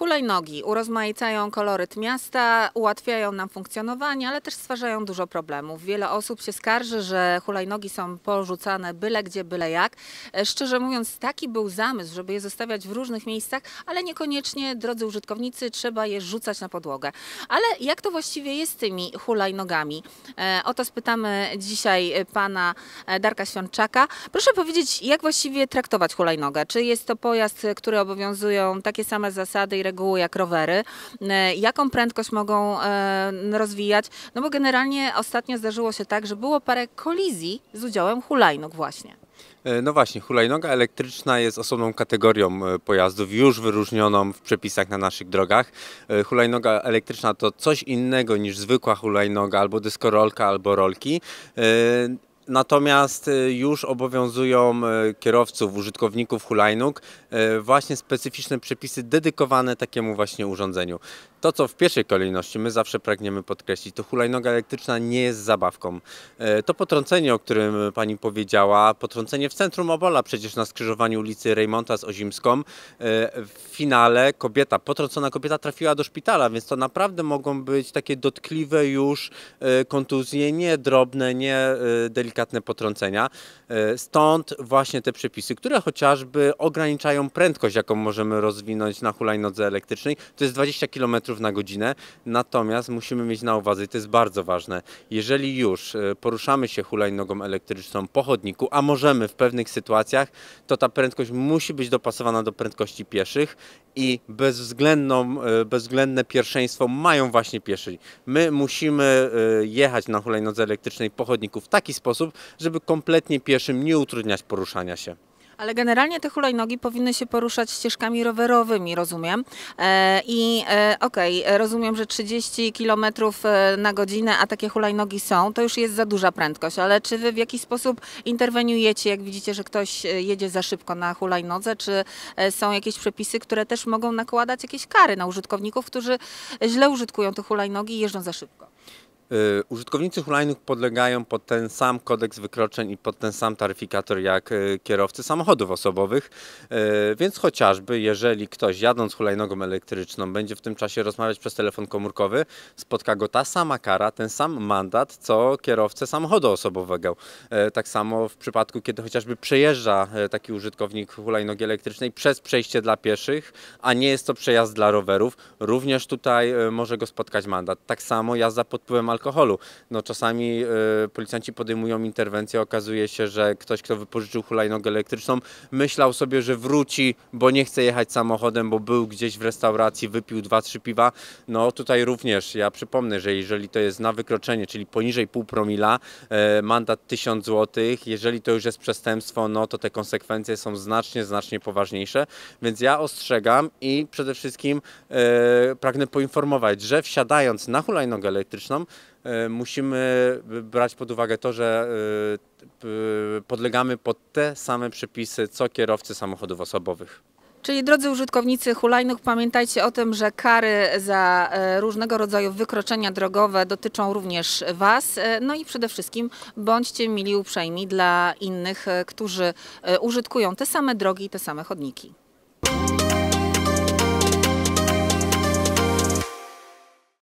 Hulajnogi urozmaicają koloryt miasta, ułatwiają nam funkcjonowanie, ale też stwarzają dużo problemów. Wiele osób się skarży, że hulajnogi są porzucane byle gdzie, byle jak. E, szczerze mówiąc, taki był zamysł, żeby je zostawiać w różnych miejscach, ale niekoniecznie, drodzy użytkownicy, trzeba je rzucać na podłogę. Ale jak to właściwie jest z tymi hulajnogami? E, o to spytamy dzisiaj pana e, Darka Świączaka. Proszę powiedzieć, jak właściwie traktować hulajnogę? Czy jest to pojazd, który obowiązują takie same zasady i regulacje, reguły jak rowery, e, jaką prędkość mogą e, rozwijać, no bo generalnie ostatnio zdarzyło się tak, że było parę kolizji z udziałem hulajnóg właśnie. E, no właśnie, hulajnoga elektryczna jest osobną kategorią pojazdów, już wyróżnioną w przepisach na naszych drogach. Hulajnoga elektryczna to coś innego niż zwykła hulajnoga, albo dyskorolka, albo rolki. Natomiast y, już obowiązują y, kierowców, użytkowników hulajnóg y, właśnie specyficzne przepisy dedykowane takiemu właśnie urządzeniu. To, co w pierwszej kolejności my zawsze pragniemy podkreślić, to hulajnoga elektryczna nie jest zabawką. To potrącenie, o którym Pani powiedziała, potrącenie w centrum Obola, przecież na skrzyżowaniu ulicy Rejmonta z Ozimską, w finale kobieta, potrącona kobieta trafiła do szpitala, więc to naprawdę mogą być takie dotkliwe już kontuzje, nie drobne, nie delikatne delikatne potrącenia. E, stąd właśnie te przepisy, które chociażby ograniczają prędkość, jaką możemy rozwinąć na hulajnodze elektrycznej. To jest 20 km na godzinę, natomiast musimy mieć na uwadze, i to jest bardzo ważne, jeżeli już e, poruszamy się hulajnogą elektryczną po chodniku, a możemy w pewnych sytuacjach, to ta prędkość musi być dopasowana do prędkości pieszych i bezwzględną, e, bezwzględne pierwszeństwo mają właśnie pieszy. My musimy jechać na hulajnodze elektrycznej po chodniku w taki sposób, sposób, żeby kompletnie pieszym nie utrudniać poruszania się. Ale generalnie te hulajnogi powinny się poruszać ścieżkami rowerowymi, rozumiem. E, I e, okej, okay, rozumiem, że 30 km e, na godzinę, a takie hulajnogi są, to już jest za duża prędkość, ale czy wy w jakiś sposób interweniujecie, jak widzicie, że ktoś jedzie za szybko na hulajnodze, czy są jakieś przepisy, które też mogą nakładać jakieś kary na użytkowników, którzy źle użytkują tych hulajnogi i jeżdżą za szybko? Y, użytkownicy hulajnóg podlegają pod ten sam kodeks wykroczeń i pod ten sam taryfikator jak y, kierowcy samochodów osobowych, y, więc chociażby jeżeli ktoś jadąc hulajnogą elektryczną będzie w tym czasie rozmawiać przez telefon komórkowy, spotka go ta sama kara, ten sam mandat, co kierowcę samochodu osobowego. Tak samo w przypadku, kiedy chociażby przejeżdża taki użytkownik hulajnogi elektrycznej przez przejście dla pieszych, a nie jest to przejazd dla rowerów, również tutaj może go spotkać mandat. Tak samo jazda pod wpływem alkoholu alkoholu. No czasami y, policjanci podejmują interwencję, okazuje się, że ktoś, kto wypożyczył hulajnogę elektryczną, myślał sobie, że wróci, bo nie chce jechać samochodem, bo był gdzieś w restauracji, wypił dwa, trzy piwa. No tutaj również, ja przypomnę, że jeżeli to jest na wykroczenie, czyli poniżej pół promila, y, mandat 1000 zł, jeżeli to już jest przestępstwo, no to te konsekwencje są znacznie, znacznie poważniejsze, więc ja ostrzegam i przede wszystkim y, pragnę poinformować, że wsiadając na hulajnogę elektryczną, E, musimy brać pod uwagę to, że e, podlegamy pod te same przepisy, co kierowcy samochodów osobowych. Czyli drodzy użytkownicy hulajnóg, pamiętajcie o tym, że kary za e, różnego rodzaju wykroczenia drogowe dotyczą również Was. No i przede wszystkim bądźcie mili uprzejmi dla innych, którzy użytkują te same drogi i te same chodniki.